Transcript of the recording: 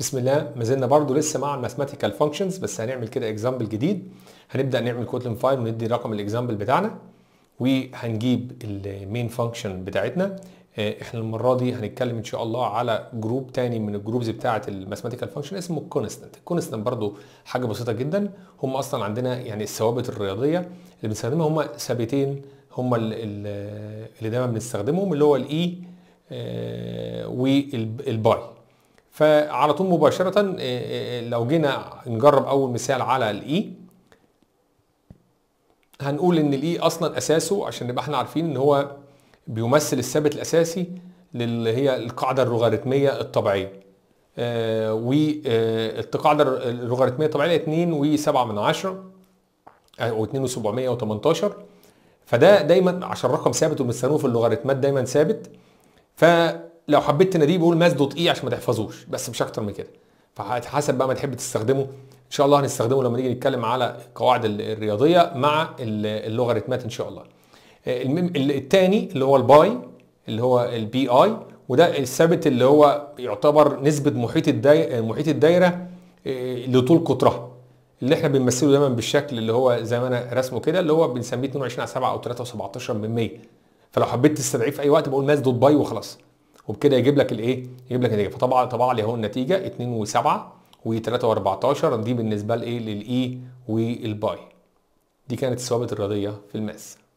بسم الله ما زلنا برضه لسه مع الماثيماتيكال فانكشنز بس هنعمل كده اكزامبل جديد هنبدا نعمل كوتلين فايل وندي رقم الاكزامبل بتاعنا وهنجيب المين فانكشن بتاعتنا آه، احنا المره دي هنتكلم ان شاء الله على جروب تاني من الجروبز بتاعه الماثيماتيكال فانكشن اسمه الكونستنت الكونستنت برضه حاجه بسيطه جدا هم اصلا عندنا يعني الثوابت الرياضيه اللي بنستخدمها هم ثابتين هم اللي دايما بنستخدمهم اللي هو الاي e، آه، والباي فعلى طول مباشرة إيه، إيه، إيه، لو جينا نجرب أول مثال على الإي e، هنقول إن الإي e أصلا أساسه عشان نبقى إحنا عارفين إن هو بيمثل الثابت الأساسي اللي هي القاعدة اللوغاريتمية الطبيعية آه، والقاعدة آه، اللوغاريتمية الطبيعية 2 و7 من 10 آه، أو 2718 فده دايما عشان رقم ثابت وبنستخدمه في اللوغاريتمات دايما ثابت ف لو حبيت تناديه بقول ماس دوت اي عشان ما تحفظوش بس مش اكتر من كده فحسب بقى ما تحب تستخدمه ان شاء الله هنستخدمه لما نيجي نتكلم على القواعد الرياضيه مع اللوغاريتمات ان شاء الله آه، الثاني اللي هو الباي اللي هو البي اي وده الثابت اللي هو يعتبر نسبه محيط الدايره محيط الدايره آه، لطول قطرها اللي احنا بنمثله دايما بالشكل اللي هو زي ما انا رسمه كده اللي هو بنسميه 22 على 7 او 3 و17 من 100 فلو حبيت تستدعيه في اي وقت بقول ماس دوت باي وخلاص وبكده يجيب لك الايه؟ يجيب لك النتيجه فطبعا طبعا لي اهو النتيجه 2 و7 و3 و14 دي بالنسبه لايه؟ للاي والباي. دي كانت الثوابت الرياضيه في الماس.